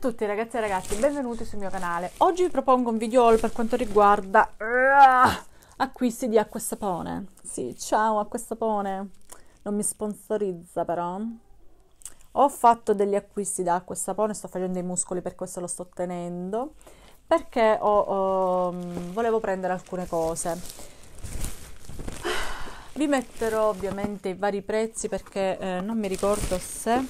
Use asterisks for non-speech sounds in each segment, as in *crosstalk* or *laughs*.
tutti ragazzi e ragazzi, benvenuti sul mio canale. Oggi vi propongo un video haul per quanto riguarda ah, acquisti di acqua e sapone. Sì, ciao acqua e sapone. Non mi sponsorizza però. Ho fatto degli acquisti da acqua e sapone, sto facendo i muscoli per questo lo sto tenendo, perché ho, ho, mm, volevo prendere alcune cose. Vi metterò ovviamente i vari prezzi perché eh, non mi ricordo se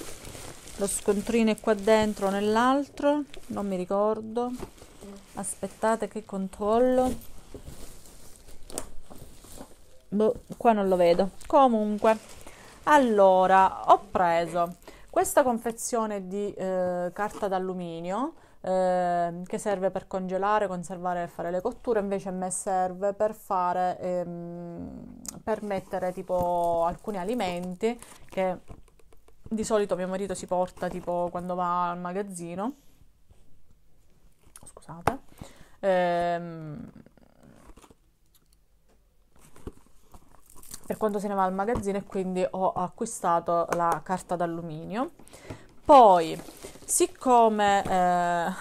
lo scontrino è qua dentro o nell'altro non mi ricordo aspettate che controllo boh, qua non lo vedo comunque allora ho preso questa confezione di eh, carta d'alluminio eh, che serve per congelare, conservare e fare le cotture, invece a me serve per fare ehm, per mettere tipo alcuni alimenti che di solito mio marito si porta tipo quando va al magazzino, scusate, ehm, per quando se ne va al magazzino e quindi ho acquistato la carta d'alluminio. Poi, siccome eh, a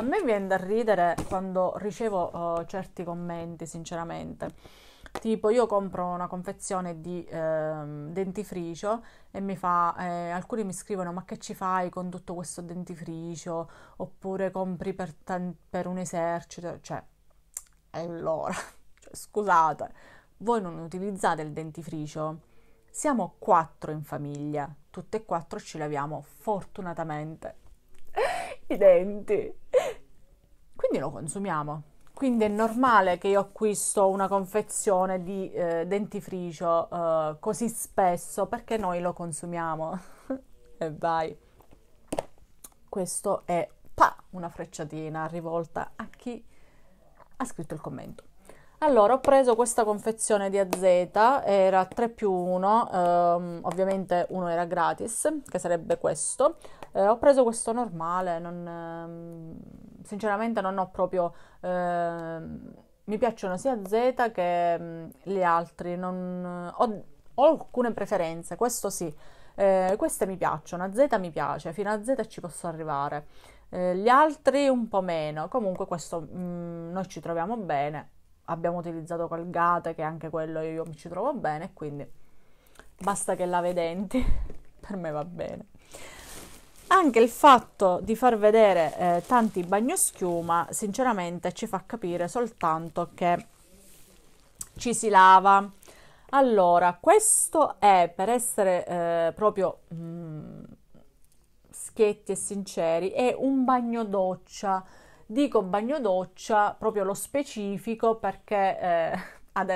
me viene da ridere quando ricevo oh, certi commenti, sinceramente, Tipo io compro una confezione di eh, dentifricio e mi fa, eh, alcuni mi scrivono ma che ci fai con tutto questo dentifricio? Oppure compri per, tan- per un esercito? Cioè, allora, *laughs* cioè, scusate, voi non utilizzate il dentifricio? Siamo quattro in famiglia, tutte e quattro ci laviamo fortunatamente *laughs* i denti. Quindi lo consumiamo. Quindi è normale che io acquisto una confezione di eh, dentifricio eh, così spesso perché noi lo consumiamo. *laughs* e vai. Questo è pa, una frecciatina rivolta a chi ha scritto il commento. Allora, ho preso questa confezione di AZ, era 3 più 1, ehm, ovviamente uno era gratis, che sarebbe questo. Eh, ho preso questo normale, non... Ehm, sinceramente non ho proprio... Eh, mi piacciono sia Z che mm, gli altri, non, ho, ho, alcune preferenze, questo sì. Eh, queste mi piacciono, a Z mi piace, fino a Z ci posso arrivare. Eh, gli altri un po' meno, comunque questo mh, mm, noi ci troviamo bene. Abbiamo utilizzato quel Gate che anche quello io, io mi ci trovo bene, quindi basta che la vedenti, *laughs* per me va bene. Anche il fatto di far vedere eh, tanti bagnoschiuma, sinceramente, ci fa capire soltanto che ci si lava. Allora, questo è per essere eh, proprio mh, mm, schietti e sinceri, è un bagno doccia. Dico bagno doccia proprio lo specifico perché eh, *laughs* ad,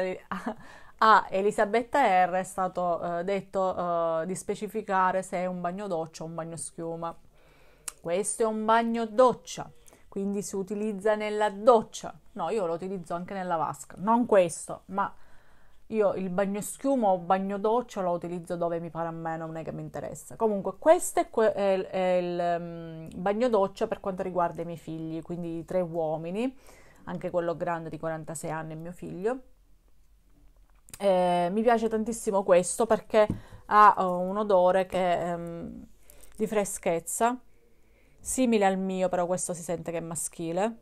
a ah, Elisabetta R è stato eh, detto eh, di specificare se è un bagno doccia o un bagno schiuma. Questo è un bagno doccia, quindi si utilizza nella doccia. No, io lo utilizzo anche nella vasca, non questo, ma io il bagno schiuma o bagno doccia lo utilizzo dove mi pare a me, non è che mi interessa. Comunque, questo è, que- è, il, è il um, bagno doccia per quanto riguarda i miei figli, quindi tre uomini, anche quello grande di 46 anni, mio figlio eh, mi piace tantissimo questo perché ha eh, un odore che, ehm, di freschezza, simile al mio, però questo si sente che è maschile.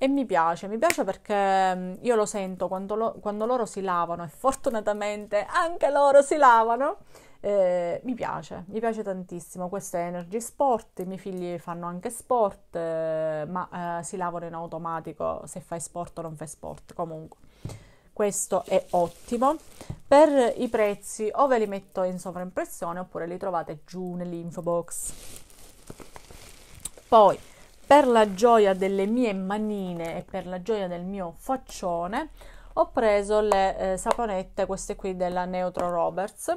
E mi piace, mi piace perché ehm, io lo sento quando, lo, quando loro si lavano e fortunatamente anche loro si lavano. Eh, mi piace, mi piace tantissimo. Questo è Energy Sport, i miei figli fanno anche sport, eh, ma eh, si lavano in automatico se fai sport o non fai sport, comunque questo è ottimo. Per i prezzi o ve li metto in sovraimpressione oppure li trovate giù nell'info box. Poi, per la gioia delle mie manine e per la gioia del mio faccione, ho preso le eh, saponette, queste qui della Neutro Roberts.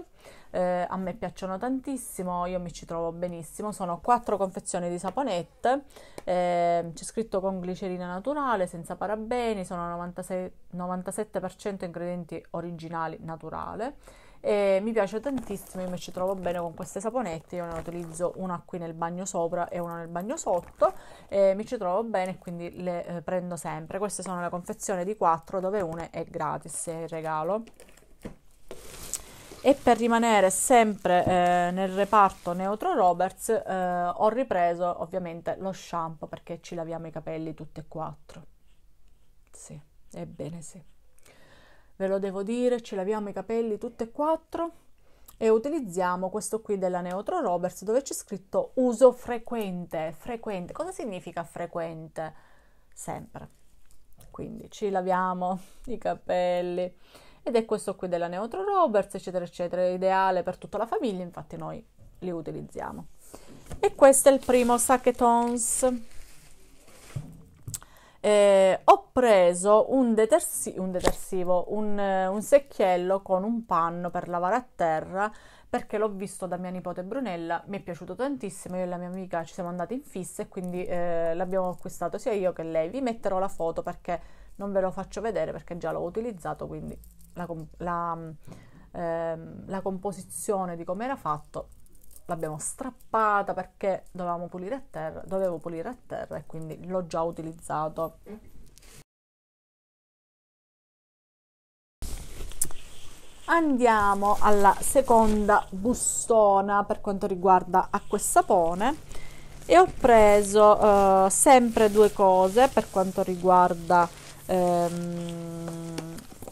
Eh, a me piacciono tantissimo, io mi ci trovo benissimo. Sono quattro confezioni di saponette, eh, c'è scritto con glicerina naturale, senza parabeni, sono 96, 97% ingredienti originali naturale e mi piace tantissimo, io mi ci trovo bene con queste saponette, io ne utilizzo una qui nel bagno sopra e una nel bagno sotto, e mi ci trovo bene quindi le eh, prendo sempre. Queste sono le confezioni di 4 dove una è gratis, è il regalo. E per rimanere sempre eh, nel reparto Neutro Roberts eh, ho ripreso ovviamente lo shampoo perché ci laviamo i capelli tutti e quattro. Sì, ebbene sì ve lo devo dire, ci laviamo i capelli tutte e quattro e utilizziamo questo qui della Neutro Roberts dove c'è scritto uso frequente, frequente. Cosa significa frequente? Sempre. Quindi ci laviamo i capelli ed è questo qui della Neutro Roberts, eccetera, eccetera, ideale per tutta la famiglia, infatti noi li utilizziamo. E questo è il primo Sake Tones eh, ho preso un, detersi- un detersivo, un, eh, un secchiello con un panno per lavare a terra perché l'ho visto da mia nipote Brunella, mi è piaciuto tantissimo, io e la mia amica ci siamo andati in fissa e quindi eh, l'abbiamo acquistato sia io che lei. Vi metterò la foto perché non ve lo faccio vedere perché già l'ho utilizzato, quindi la, la, mm, ehm, la composizione di come era fatto l'abbiamo strappata perché dovevamo pulire a terra, dovevo pulire a terra e quindi l'ho già utilizzato. Andiamo alla seconda bustona per quanto riguarda acqua e sapone e ho preso eh, sempre due cose per quanto riguarda ehm,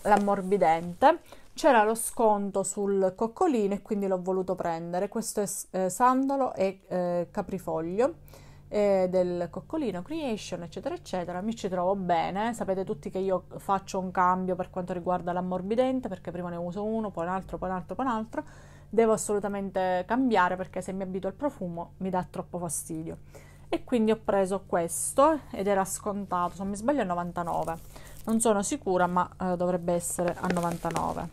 l'ammorbidente c'era lo sconto sul coccolino e quindi l'ho voluto prendere. Questo è eh, sandalo e eh, caprifoglio eh, del coccolino creation eccetera eccetera mi ci trovo bene sapete tutti che io faccio un cambio per quanto riguarda l'ammorbidente perché prima ne uso uno poi un altro poi un altro poi un altro devo assolutamente cambiare perché se mi abito al profumo mi dà troppo fastidio e quindi ho preso questo ed era scontato se non mi sbaglio è 99 non sono sicura ma eh, dovrebbe essere a 99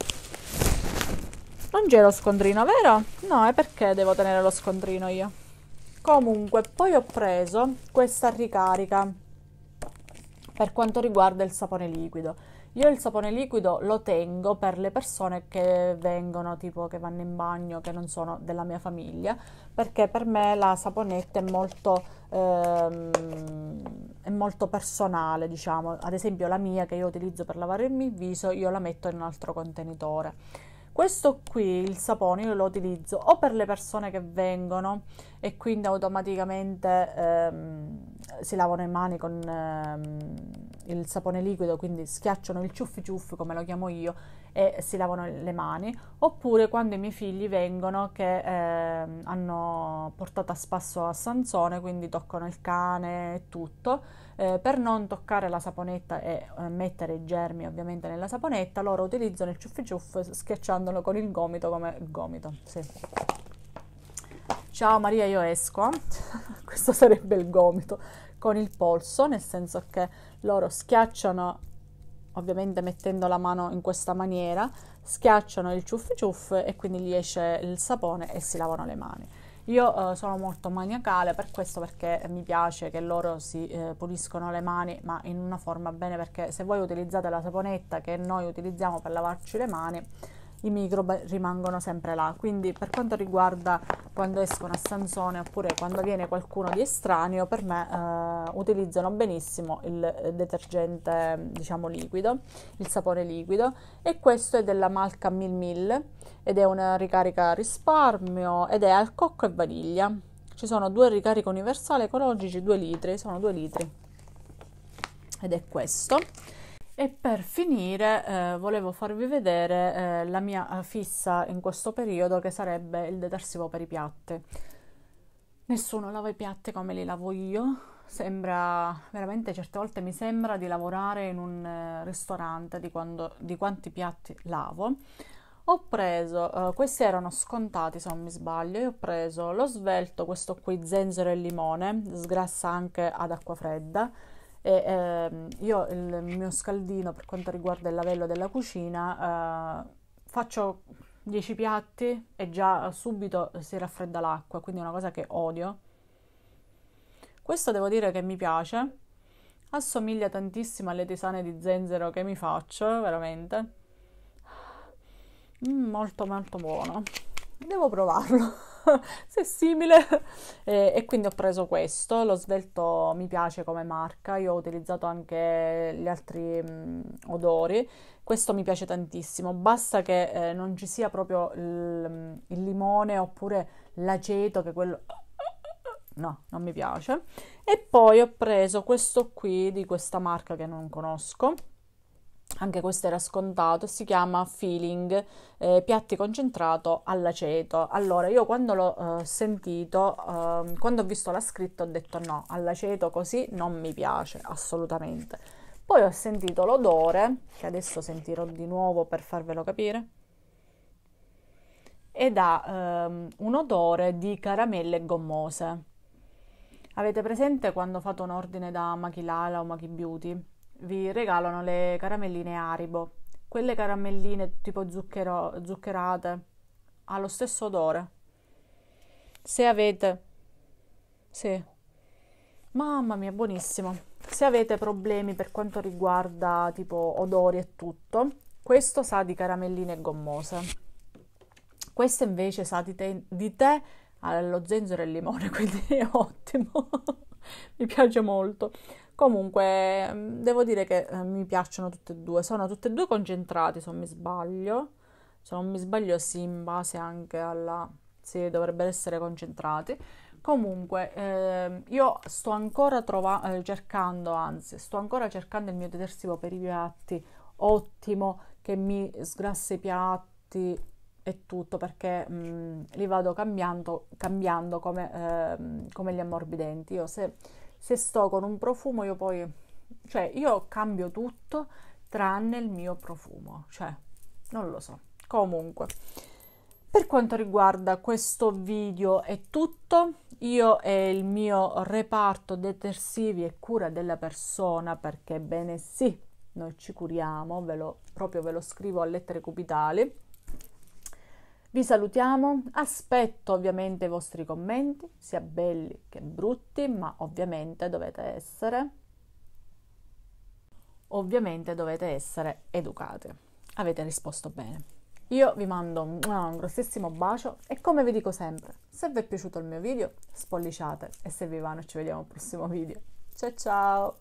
non c'è lo scontrino vero? no e perché devo tenere lo scontrino io comunque poi ho preso questa ricarica per quanto riguarda il sapone liquido io il sapone liquido lo tengo per le persone che vengono, tipo che vanno in bagno, che non sono della mia famiglia, perché per me la saponetta è molto ehm, è molto personale, diciamo. Ad esempio la mia che io utilizzo per lavare il viso, io la metto in un altro contenitore. Questo qui, il sapone, io lo utilizzo o per le persone che vengono e quindi automaticamente ehm, si lavano le mani con ehm, il sapone liquido, quindi schiacciano il ciuffi ciuffi come lo chiamo io e si lavano le mani, oppure quando i miei figli vengono che eh, hanno portato a spasso a Sansone, quindi toccano il cane e tutto, eh, per non toccare la saponetta e eh, mettere i germi ovviamente nella saponetta, loro utilizzano il ciuffi ciuff schiacciandolo con il gomito come il gomito. Sì. Ciao Maria, io esco. *laughs* Questo sarebbe il gomito con il polso, nel senso che loro schiacciano ovviamente mettendo la mano in questa maniera, schiacciano il ciuff ciuff e quindi gli esce il sapone e si lavano le mani. Io eh, sono molto maniacale per questo perché mi piace che loro si eh, puliscono le mani, ma in una forma bene perché se voi utilizzate la saponetta che noi utilizziamo per lavarci le mani, i microbi rimangono sempre là. Quindi per quanto riguarda quando escono a stanzone oppure quando viene qualcuno di estraneo, per me eh, utilizzano benissimo il detergente, diciamo liquido, il sapone liquido e questo è della Malca 1000 ed è una ricarica risparmio ed è al cocco e vaniglia. Ci sono due ricariche universali ecologici, 2 litri, sono 2 litri. Ed è questo e per finire eh, volevo farvi vedere eh, la mia fissa in questo periodo che sarebbe il detersivo per i piatti. Nessuno lava i piatti come li lavo io, sembra veramente certe volte mi sembra di lavorare in un eh, ristorante di, quando, di, quanti piatti lavo. Ho preso, eh, questi erano scontati se non mi sbaglio, io ho preso lo svelto, questo qui zenzero e limone, sgrassa anche ad acqua fredda e ehm, io il mio scaldino per quanto riguarda il lavello della cucina eh, faccio 10 piatti e già subito si raffredda l'acqua, quindi è una cosa che odio. Questo devo dire che mi piace, assomiglia tantissimo alle tisane di zenzero che mi faccio, veramente. Mm, molto molto buono. Devo provarlo. *laughs* se *laughs* è simile. E, e, quindi ho preso questo, lo svelto mi piace come marca, io ho utilizzato anche gli altri mh, odori, questo mi piace tantissimo, basta che eh, non ci sia proprio il, il limone oppure l'aceto che quello *coughs* no, non mi piace. E poi ho preso questo qui di questa marca che non conosco anche questo era scontato, si chiama Feeling, eh, piatti concentrato all'aceto. Allora, io quando l'ho eh, sentito, eh, quando ho visto la scritta ho detto no, all'aceto così non mi piace assolutamente. Poi ho sentito l'odore, che adesso sentirò di nuovo per farvelo capire, ed ha ehm, un odore di caramelle gommose. Avete presente quando fate un ordine da Machilala o Machi Beauty? vi regalano le caramelline Aribo. Quelle caramelline tipo zucchero, zuccherate ha lo stesso odore. Se avete... Sì. Mamma mia, buonissimo. Se avete problemi per quanto riguarda tipo odori e tutto, questo sa di caramelline gommose. Questo invece sa di te, di te allo zenzero e limone, *laughs* quindi è ottimo. Mi piace molto. Comunque, mm, devo dire che eh, mi piacciono tutte e due. Sono tutte e due concentrati, se non mi sbaglio. Se non mi sbaglio, sì, in base anche alla... Sì, dovrebbero essere concentrati. Comunque, eh, io sto ancora trova- eh, cercando, anzi, sto ancora cercando il mio detersivo per i piatti. Ottimo, che mi sgrassa i piatti e tutto, perché mh, mm, li vado cambiando, cambiando come, eh, come gli ammorbidenti. Io se se sto con un profumo io poi, cioè io cambio tutto tranne il mio profumo, cioè non lo so. Comunque, per quanto riguarda questo video è tutto. Io e il mio reparto detersivi e cura della persona, perché bene sì, noi ci curiamo, ve lo, proprio ve lo scrivo a lettere cubitali vi salutiamo, aspetto ovviamente i vostri commenti, sia belli che brutti, ma ovviamente dovete essere ovviamente dovete essere educate. Avete risposto bene. Io vi mando ah, un, grossissimo bacio e come vi dico sempre, se vi è piaciuto il mio video, spolliciate e se vi va noi ci vediamo al prossimo video. Ciao ciao!